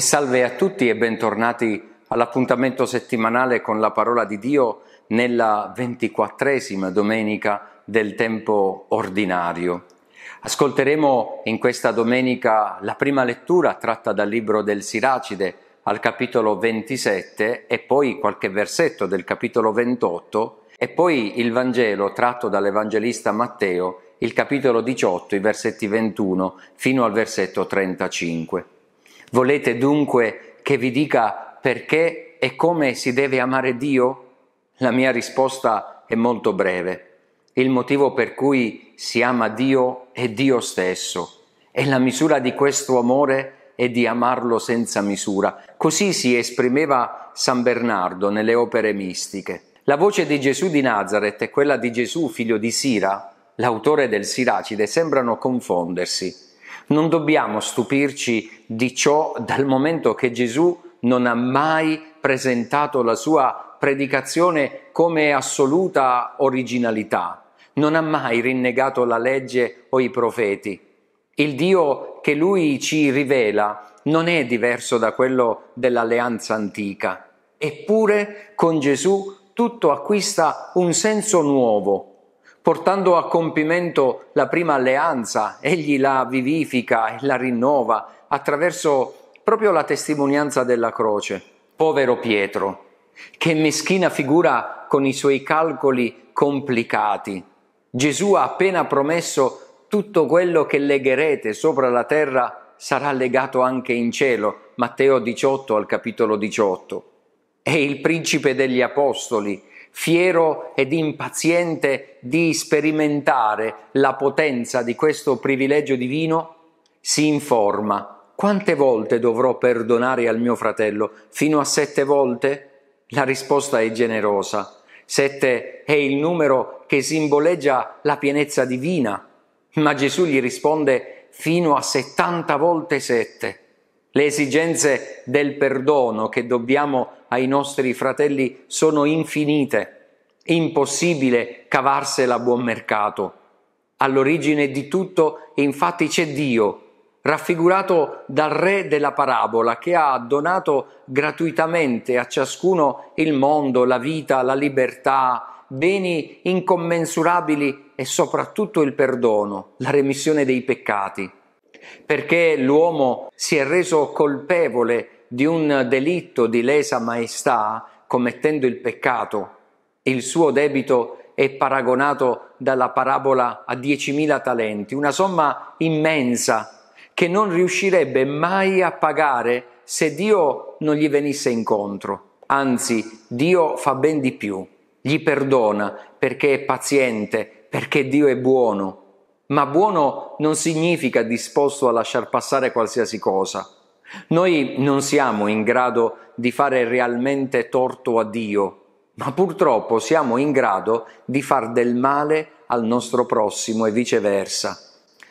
E salve a tutti e bentornati all'appuntamento settimanale con la parola di Dio nella ventiquattresima domenica del tempo ordinario. Ascolteremo in questa domenica la prima lettura tratta dal libro del Siracide al capitolo 27 e poi qualche versetto del capitolo 28 e poi il Vangelo tratto dall'Evangelista Matteo, il capitolo 18, i versetti 21 fino al versetto 35. Volete dunque che vi dica perché e come si deve amare Dio? La mia risposta è molto breve. Il motivo per cui si ama Dio è Dio stesso e la misura di questo amore è di amarlo senza misura. Così si esprimeva San Bernardo nelle opere mistiche. La voce di Gesù di Nazareth e quella di Gesù figlio di Sira, l'autore del Siracide, sembrano confondersi. Non dobbiamo stupirci di ciò dal momento che Gesù non ha mai presentato la sua predicazione come assoluta originalità, non ha mai rinnegato la legge o i profeti. Il Dio che lui ci rivela non è diverso da quello dell'alleanza antica, eppure con Gesù tutto acquista un senso nuovo portando a compimento la prima alleanza, egli la vivifica e la rinnova attraverso proprio la testimonianza della croce. Povero Pietro, che meschina figura con i suoi calcoli complicati. Gesù ha appena promesso tutto quello che legherete sopra la terra sarà legato anche in cielo, Matteo 18 al capitolo 18. È il principe degli apostoli, fiero ed impaziente di sperimentare la potenza di questo privilegio divino, si informa quante volte dovrò perdonare al mio fratello? Fino a sette volte? La risposta è generosa. Sette è il numero che simboleggia la pienezza divina, ma Gesù gli risponde fino a settanta volte sette. Le esigenze del perdono che dobbiamo ai nostri fratelli sono infinite, impossibile cavarsela a buon mercato. All'origine di tutto infatti c'è Dio, raffigurato dal re della parabola che ha donato gratuitamente a ciascuno il mondo, la vita, la libertà, beni incommensurabili e soprattutto il perdono, la remissione dei peccati. Perché l'uomo si è reso colpevole di un delitto di lesa maestà commettendo il peccato, il suo debito è paragonato dalla parabola a 10.000 talenti, una somma immensa che non riuscirebbe mai a pagare se Dio non gli venisse incontro. Anzi, Dio fa ben di più, gli perdona perché è paziente, perché Dio è buono. Ma buono non significa disposto a lasciar passare qualsiasi cosa. Noi non siamo in grado di fare realmente torto a Dio, ma purtroppo siamo in grado di far del male al nostro prossimo e viceversa.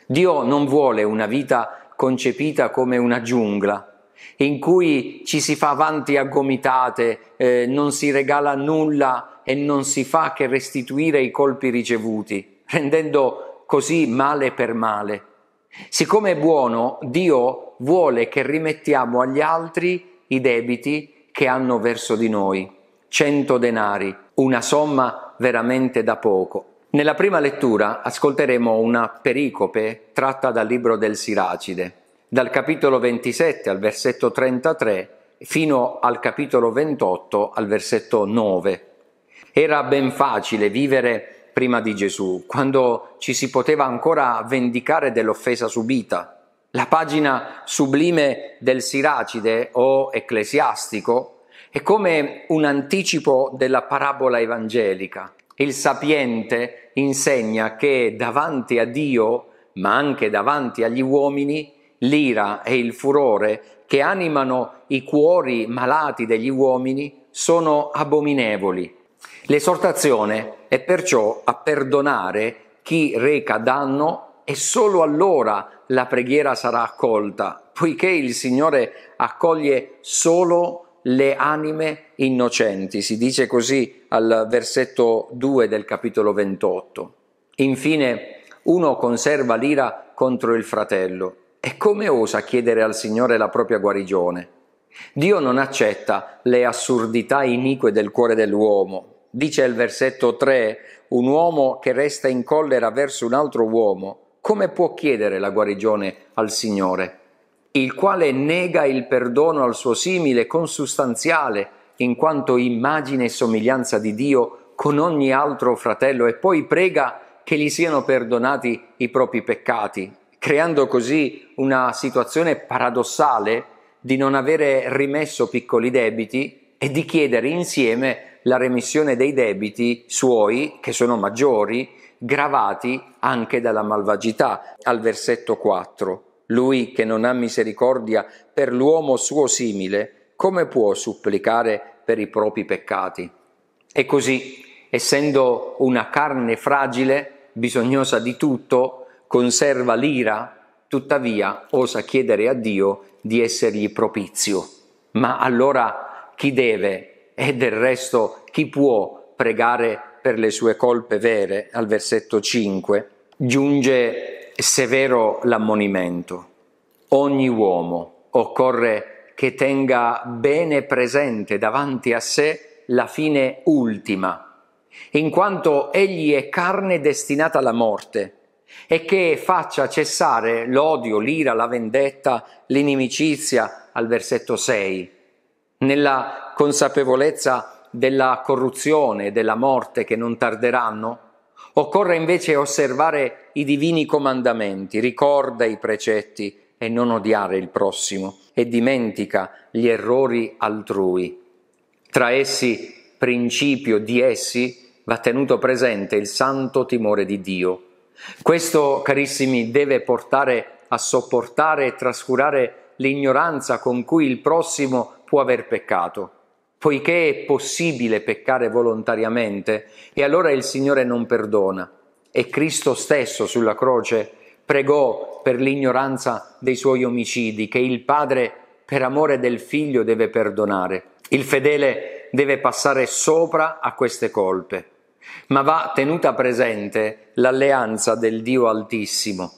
Dio non vuole una vita concepita come una giungla, in cui ci si fa avanti a gomitate, eh, non si regala nulla e non si fa che restituire i colpi ricevuti, rendendo così male per male. Siccome è buono, Dio vuole che rimettiamo agli altri i debiti che hanno verso di noi. 100 denari, una somma veramente da poco. Nella prima lettura ascolteremo una pericope tratta dal libro del Siracide, dal capitolo 27 al versetto 33 fino al capitolo 28 al versetto 9. Era ben facile vivere prima di Gesù, quando ci si poteva ancora vendicare dell'offesa subita. La pagina sublime del Siracide o ecclesiastico è come un anticipo della parabola evangelica. Il sapiente insegna che davanti a Dio, ma anche davanti agli uomini, l'ira e il furore che animano i cuori malati degli uomini sono abominevoli L'esortazione è perciò a perdonare chi reca danno e solo allora la preghiera sarà accolta, poiché il Signore accoglie solo le anime innocenti, si dice così al versetto 2 del capitolo 28. Infine, uno conserva l'ira contro il fratello e come osa chiedere al Signore la propria guarigione? Dio non accetta le assurdità inique del cuore dell'uomo, Dice il versetto 3, un uomo che resta in collera verso un altro uomo, come può chiedere la guarigione al Signore? Il quale nega il perdono al suo simile consustanziale, in quanto immagine e somiglianza di Dio con ogni altro fratello, e poi prega che gli siano perdonati i propri peccati, creando così una situazione paradossale di non avere rimesso piccoli debiti e di chiedere insieme la remissione dei debiti suoi, che sono maggiori, gravati anche dalla malvagità. Al versetto 4, lui che non ha misericordia per l'uomo suo simile, come può supplicare per i propri peccati? E così, essendo una carne fragile, bisognosa di tutto, conserva l'ira, tuttavia osa chiedere a Dio di essergli propizio. Ma allora chi deve e del resto chi può pregare per le sue colpe vere? Al versetto 5 giunge severo l'ammonimento. Ogni uomo occorre che tenga bene presente davanti a sé la fine ultima, in quanto egli è carne destinata alla morte e che faccia cessare l'odio, l'ira, la vendetta, l'inimicizia al versetto 6. Nella consapevolezza della corruzione e della morte che non tarderanno? Occorre invece osservare i divini comandamenti, ricorda i precetti e non odiare il prossimo e dimentica gli errori altrui. Tra essi, principio di essi, va tenuto presente il santo timore di Dio. Questo, carissimi, deve portare a sopportare e trascurare l'ignoranza con cui il prossimo può aver peccato poiché è possibile peccare volontariamente, e allora il Signore non perdona. E Cristo stesso sulla croce pregò per l'ignoranza dei suoi omicidi, che il Padre per amore del Figlio deve perdonare. Il fedele deve passare sopra a queste colpe, ma va tenuta presente l'alleanza del Dio Altissimo,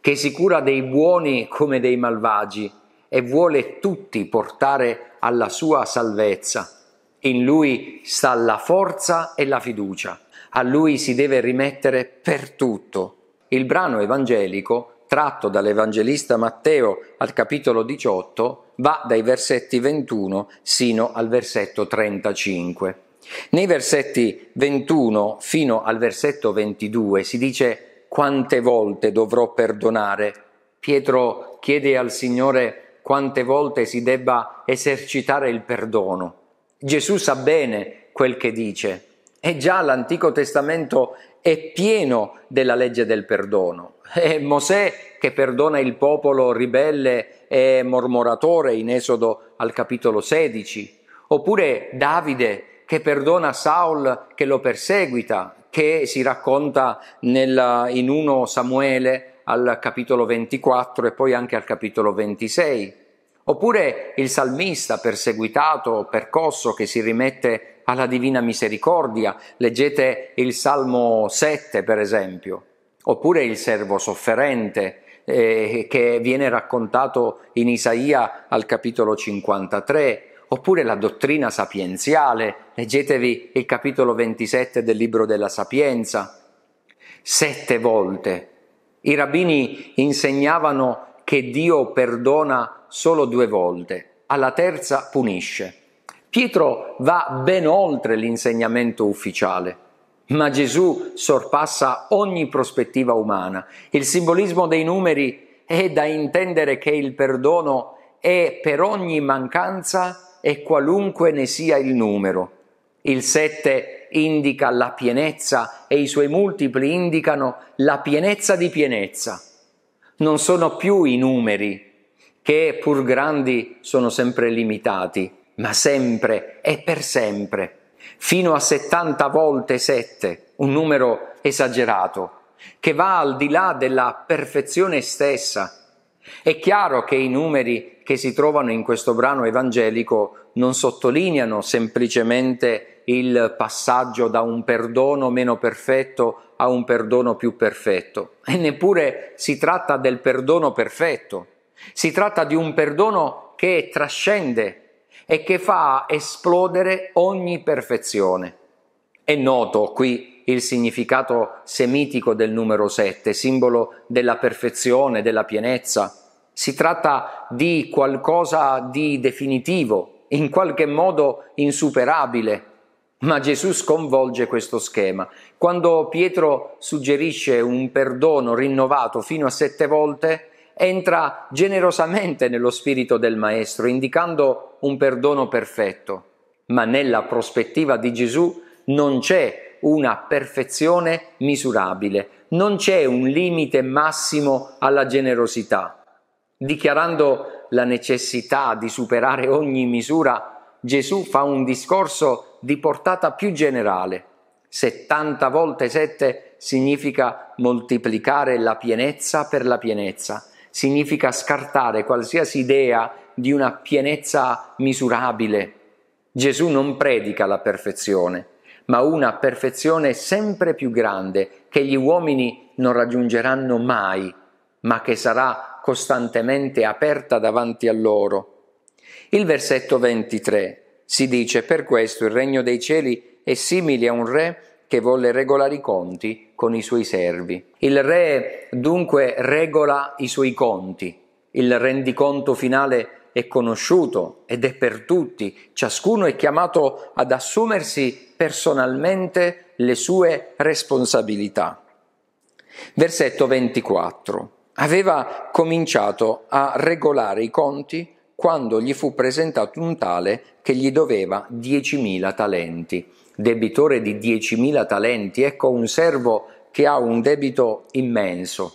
che si cura dei buoni come dei malvagi, e vuole tutti portare alla sua salvezza. In lui sta la forza e la fiducia. A lui si deve rimettere per tutto. Il brano evangelico, tratto dall'Evangelista Matteo al capitolo 18, va dai versetti 21 sino al versetto 35. Nei versetti 21 fino al versetto 22 si dice quante volte dovrò perdonare. Pietro chiede al Signore quante volte si debba esercitare il perdono. Gesù sa bene quel che dice e già l'Antico Testamento è pieno della legge del perdono. È Mosè che perdona il popolo ribelle e mormoratore in Esodo al capitolo 16, oppure Davide che perdona Saul che lo perseguita, che si racconta nella, in 1 Samuele al capitolo 24 e poi anche al capitolo 26. Oppure il salmista perseguitato, percosso, che si rimette alla divina misericordia. Leggete il Salmo 7, per esempio. Oppure il servo sofferente, eh, che viene raccontato in Isaia al capitolo 53. Oppure la dottrina sapienziale. Leggetevi il capitolo 27 del libro della Sapienza. Sette volte i rabbini insegnavano che Dio perdona solo due volte, alla terza punisce. Pietro va ben oltre l'insegnamento ufficiale. Ma Gesù sorpassa ogni prospettiva umana. Il simbolismo dei numeri è da intendere che il perdono è per ogni mancanza e qualunque ne sia il numero. Il 7 indica la pienezza e i suoi multipli indicano la pienezza di pienezza. Non sono più i numeri, che pur grandi sono sempre limitati, ma sempre e per sempre, fino a 70 volte 7, un numero esagerato, che va al di là della perfezione stessa. È chiaro che i numeri che si trovano in questo brano evangelico non sottolineano semplicemente il passaggio da un perdono meno perfetto a un perdono più perfetto. E neppure si tratta del perdono perfetto, si tratta di un perdono che trascende e che fa esplodere ogni perfezione. È noto qui il significato semitico del numero 7, simbolo della perfezione, della pienezza. Si tratta di qualcosa di definitivo, in qualche modo insuperabile, ma Gesù sconvolge questo schema. Quando Pietro suggerisce un perdono rinnovato fino a sette volte, entra generosamente nello spirito del Maestro, indicando un perdono perfetto. Ma nella prospettiva di Gesù non c'è una perfezione misurabile, non c'è un limite massimo alla generosità. Dichiarando la necessità di superare ogni misura, Gesù fa un discorso di portata più generale. 70 volte 7 significa moltiplicare la pienezza per la pienezza, significa scartare qualsiasi idea di una pienezza misurabile. Gesù non predica la perfezione, ma una perfezione sempre più grande che gli uomini non raggiungeranno mai, ma che sarà costantemente aperta davanti a loro. Il versetto 23 si dice per questo il regno dei cieli è simile a un re che volle regolare i conti con i suoi servi. Il re dunque regola i suoi conti, il rendiconto finale è conosciuto ed è per tutti, ciascuno è chiamato ad assumersi personalmente le sue responsabilità. Versetto 24. Aveva cominciato a regolare i conti quando gli fu presentato un tale che gli doveva 10.000 talenti. Debitore di 10.000 talenti, ecco un servo che ha un debito immenso.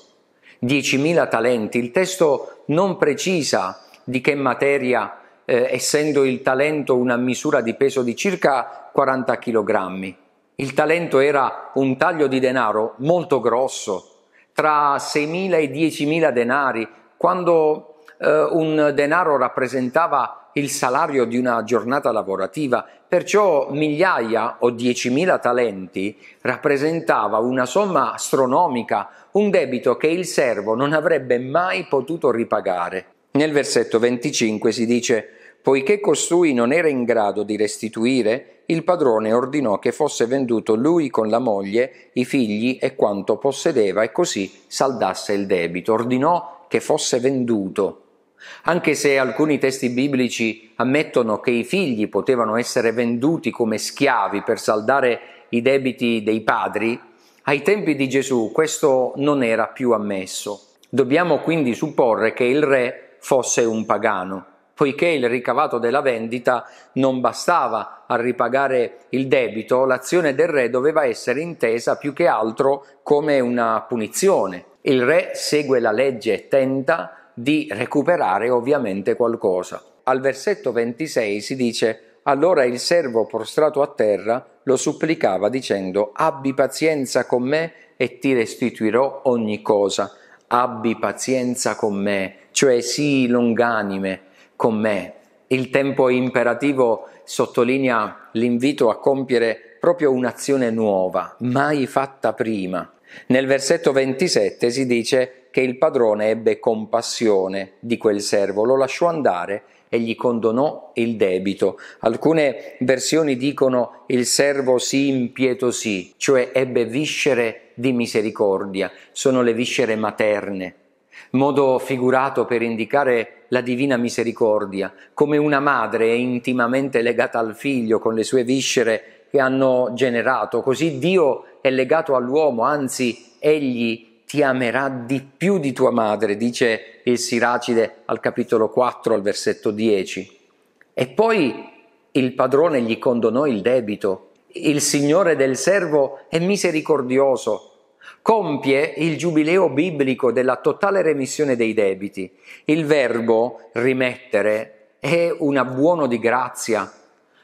10.000 talenti, il testo non precisa di che materia, eh, essendo il talento una misura di peso di circa 40 kg. Il talento era un taglio di denaro molto grosso, tra 6.000 e 10.000 denari, quando eh, un denaro rappresentava il salario di una giornata lavorativa, perciò migliaia o diecimila talenti rappresentava una somma astronomica, un debito che il servo non avrebbe mai potuto ripagare. Nel versetto 25 si dice Poiché costui non era in grado di restituire, il padrone ordinò che fosse venduto lui con la moglie, i figli e quanto possedeva e così saldasse il debito. Ordinò che fosse venduto. Anche se alcuni testi biblici ammettono che i figli potevano essere venduti come schiavi per saldare i debiti dei padri, ai tempi di Gesù questo non era più ammesso. Dobbiamo quindi supporre che il re fosse un pagano, poiché il ricavato della vendita non bastava a ripagare il debito, l'azione del re doveva essere intesa più che altro come una punizione. Il re segue la legge e tenta di recuperare ovviamente qualcosa. Al versetto 26 si dice allora il servo prostrato a terra lo supplicava dicendo abbi pazienza con me e ti restituirò ogni cosa. Abbi pazienza con me, cioè sii longanime con me. Il tempo imperativo sottolinea l'invito a compiere proprio un'azione nuova, mai fatta prima. Nel versetto 27 si dice che il padrone ebbe compassione di quel servo, lo lasciò andare e gli condonò il debito. Alcune versioni dicono il servo si impietosì, cioè ebbe viscere di misericordia, sono le viscere materne, modo figurato per indicare la divina misericordia, come una madre è intimamente legata al figlio con le sue viscere che hanno generato, così Dio è legato all'uomo, anzi egli ti amerà di più di tua madre, dice il Siracide al capitolo 4, al versetto 10. E poi il padrone gli condonò il debito, il Signore del servo è misericordioso, compie il giubileo biblico della totale remissione dei debiti. Il verbo rimettere è un abbuono di grazia,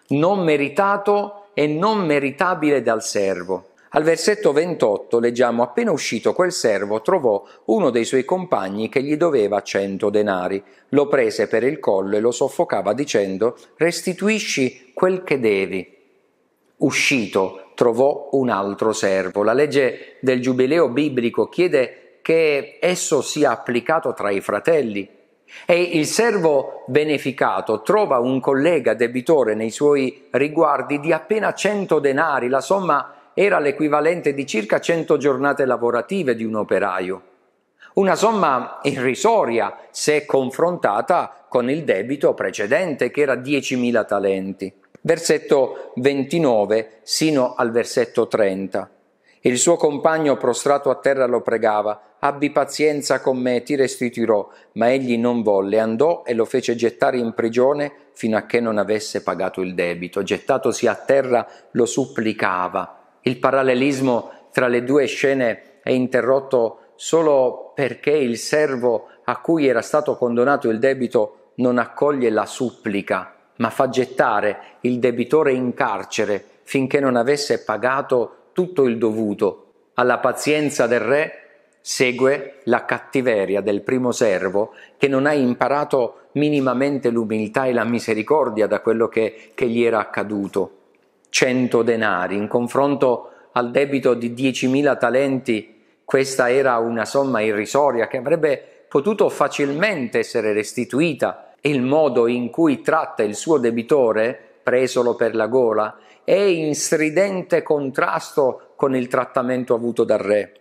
non meritato e non meritabile dal servo. Al versetto 28 leggiamo appena uscito quel servo trovò uno dei suoi compagni che gli doveva cento denari, lo prese per il collo e lo soffocava dicendo restituisci quel che devi. Uscito trovò un altro servo. La legge del giubileo biblico chiede che esso sia applicato tra i fratelli, e il servo beneficato trova un collega debitore nei suoi riguardi di appena 100 denari, la somma era l'equivalente di circa 100 giornate lavorative di un operaio. Una somma irrisoria se confrontata con il debito precedente che era 10.000 talenti. Versetto 29 sino al versetto 30. Il suo compagno prostrato a terra lo pregava, abbi pazienza con me, ti restituirò, ma egli non volle, andò e lo fece gettare in prigione fino a che non avesse pagato il debito. Gettatosi a terra lo supplicava, il parallelismo tra le due scene è interrotto solo perché il servo a cui era stato condonato il debito non accoglie la supplica, ma fa gettare il debitore in carcere finché non avesse pagato tutto il dovuto. Alla pazienza del re segue la cattiveria del primo servo che non ha imparato minimamente l'umiltà e la misericordia da quello che, che gli era accaduto. 100 denari, in confronto al debito di 10.000 talenti questa era una somma irrisoria che avrebbe potuto facilmente essere restituita e il modo in cui tratta il suo debitore, presolo per la gola, è in stridente contrasto con il trattamento avuto dal re.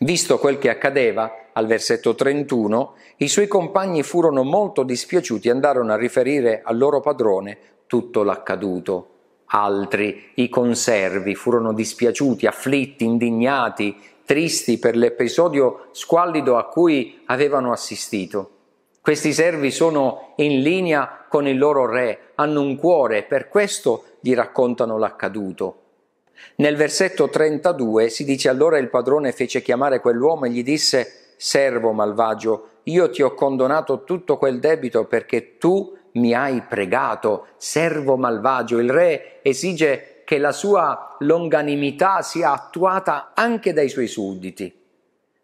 Visto quel che accadeva, al versetto 31, i suoi compagni furono molto dispiaciuti e andarono a riferire al loro padrone tutto l'accaduto altri, i conservi, furono dispiaciuti, afflitti, indignati, tristi per l'episodio squallido a cui avevano assistito. Questi servi sono in linea con il loro re, hanno un cuore, per questo gli raccontano l'accaduto. Nel versetto 32 si dice allora il padrone fece chiamare quell'uomo e gli disse Servo malvagio, io ti ho condonato tutto quel debito perché tu mi hai pregato, servo malvagio. Il re esige che la sua longanimità sia attuata anche dai suoi sudditi.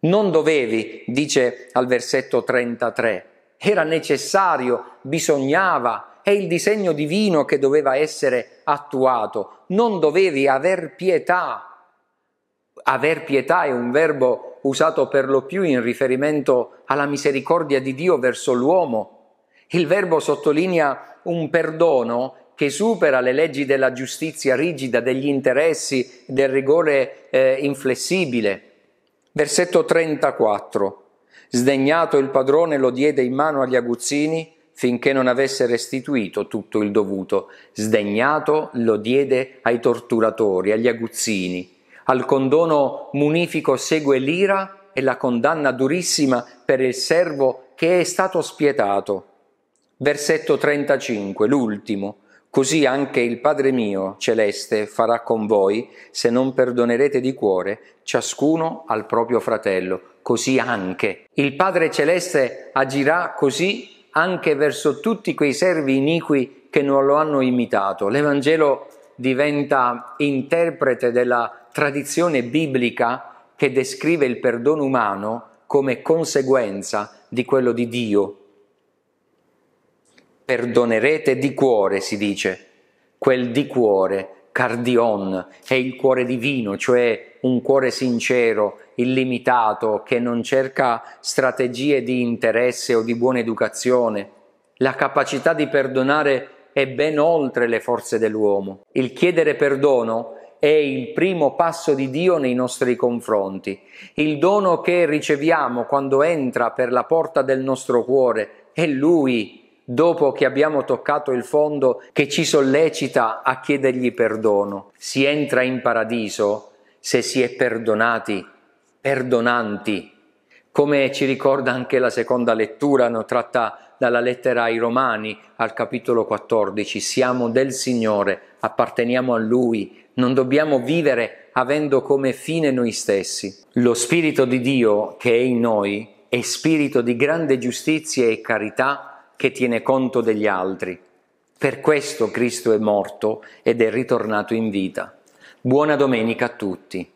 Non dovevi, dice al versetto 33, era necessario, bisognava, è il disegno divino che doveva essere attuato, non dovevi aver pietà. Aver pietà è un verbo usato per lo più in riferimento alla misericordia di Dio verso l'uomo, il verbo sottolinea un perdono che supera le leggi della giustizia rigida, degli interessi, del rigore eh, inflessibile. Versetto 34. Sdegnato il padrone lo diede in mano agli aguzzini finché non avesse restituito tutto il dovuto. Sdegnato lo diede ai torturatori, agli aguzzini. Al condono munifico segue l'ira e la condanna durissima per il servo che è stato spietato. Versetto 35, l'ultimo. Così anche il Padre mio celeste farà con voi se non perdonerete di cuore ciascuno al proprio fratello. Così anche. Il Padre celeste agirà così anche verso tutti quei servi iniqui che non lo hanno imitato. L'Evangelo diventa interprete della tradizione biblica che descrive il perdono umano come conseguenza di quello di Dio perdonerete di cuore, si dice. Quel di cuore, cardion, è il cuore divino, cioè un cuore sincero, illimitato, che non cerca strategie di interesse o di buona educazione. La capacità di perdonare è ben oltre le forze dell'uomo. Il chiedere perdono è il primo passo di Dio nei nostri confronti, il dono che riceviamo quando entra per la porta del nostro cuore è Lui dopo che abbiamo toccato il fondo, che ci sollecita a chiedergli perdono. Si entra in paradiso se si è perdonati, perdonanti, come ci ricorda anche la seconda lettura no, tratta dalla lettera ai Romani al capitolo 14. Siamo del Signore, apparteniamo a Lui, non dobbiamo vivere avendo come fine noi stessi. Lo Spirito di Dio che è in noi è spirito di grande giustizia e carità che tiene conto degli altri. Per questo Cristo è morto ed è ritornato in vita. Buona domenica a tutti.